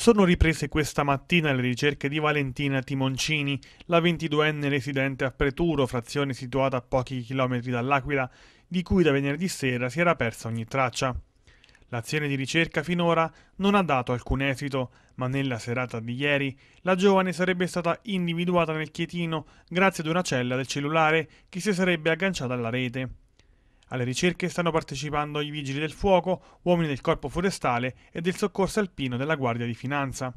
Sono riprese questa mattina le ricerche di Valentina Timoncini, la 22enne residente a Preturo, frazione situata a pochi chilometri dall'Aquila, di cui da venerdì sera si era persa ogni traccia. L'azione di ricerca finora non ha dato alcun esito, ma nella serata di ieri la giovane sarebbe stata individuata nel Chietino grazie ad una cella del cellulare che si sarebbe agganciata alla rete. Alle ricerche stanno partecipando i vigili del fuoco, uomini del corpo forestale e del soccorso alpino della Guardia di Finanza.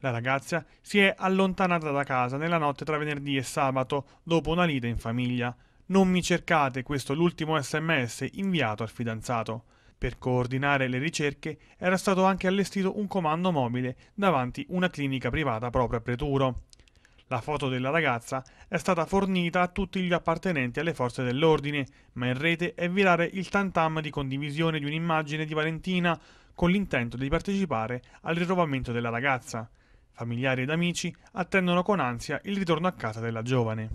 La ragazza si è allontanata da casa nella notte tra venerdì e sabato dopo una lite in famiglia. Non mi cercate, questo è l'ultimo sms inviato al fidanzato. Per coordinare le ricerche era stato anche allestito un comando mobile davanti una clinica privata proprio a Preturo. La foto della ragazza è stata fornita a tutti gli appartenenti alle forze dell'ordine, ma in rete è virale il tantam di condivisione di un'immagine di Valentina con l'intento di partecipare al ritrovamento della ragazza. Familiari ed amici attendono con ansia il ritorno a casa della giovane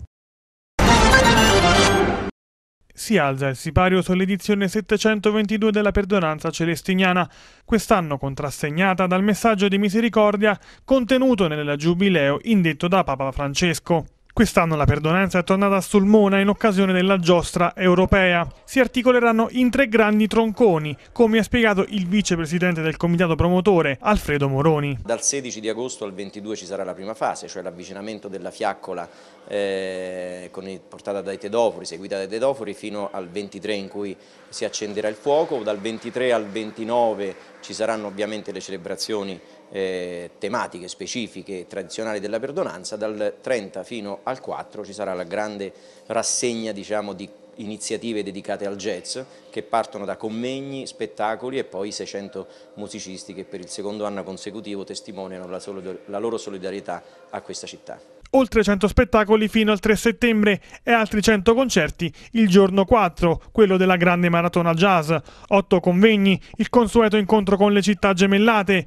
si alza il sipario sull'edizione 722 della Perdonanza Celestiniana, quest'anno contrassegnata dal messaggio di misericordia contenuto nel Giubileo indetto da Papa Francesco. Quest'anno la perdonanza è tornata a Sulmona in occasione della giostra europea. Si articoleranno in tre grandi tronconi, come ha spiegato il vicepresidente del comitato promotore, Alfredo Moroni. Dal 16 di agosto al 22 ci sarà la prima fase, cioè l'avvicinamento della fiaccola eh, portata dai tedofori, seguita dai tedofori, fino al 23 in cui si accenderà il fuoco. Dal 23 al 29 ci saranno ovviamente le celebrazioni eh, tematiche specifiche e tradizionali della perdonanza, dal 30 fino al 4 ci sarà la grande rassegna diciamo, di iniziative dedicate al jazz che partono da convegni, spettacoli e poi 600 musicisti che per il secondo anno consecutivo testimoniano la, la loro solidarietà a questa città oltre 100 spettacoli fino al 3 settembre e altri 100 concerti il giorno 4, quello della grande maratona jazz, 8 convegni, il consueto incontro con le città gemellate,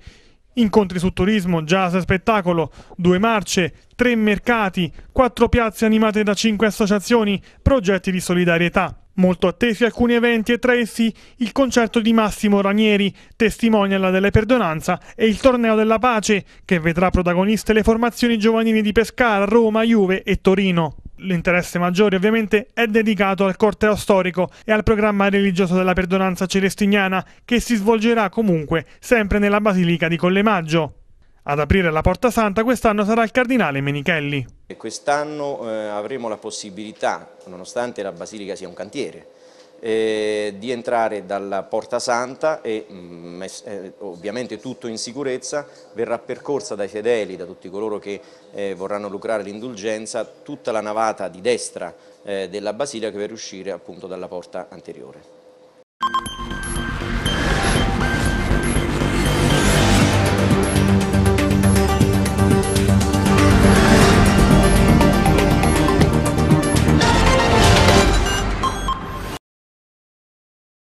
Incontri su turismo, jazz e spettacolo, due marce, tre mercati, quattro piazze animate da cinque associazioni, progetti di solidarietà. Molto attesi alcuni eventi e tra essi il concerto di Massimo Ranieri, testimonial della perdonanza, e il torneo della pace, che vedrà protagoniste le formazioni giovanili di Pescara, Roma, Juve e Torino. L'interesse maggiore ovviamente è dedicato al corteo storico e al programma religioso della perdonanza celestiniana che si svolgerà comunque sempre nella Basilica di Collemaggio. Ad aprire la Porta Santa quest'anno sarà il Cardinale Menichelli. Quest'anno eh, avremo la possibilità, nonostante la Basilica sia un cantiere, eh, di entrare dalla Porta Santa e mh, mm, eh, ovviamente tutto in sicurezza verrà percorsa dai fedeli, da tutti coloro che eh, vorranno lucrare l'indulgenza, tutta la navata di destra eh, della basilica per uscire appunto dalla porta anteriore.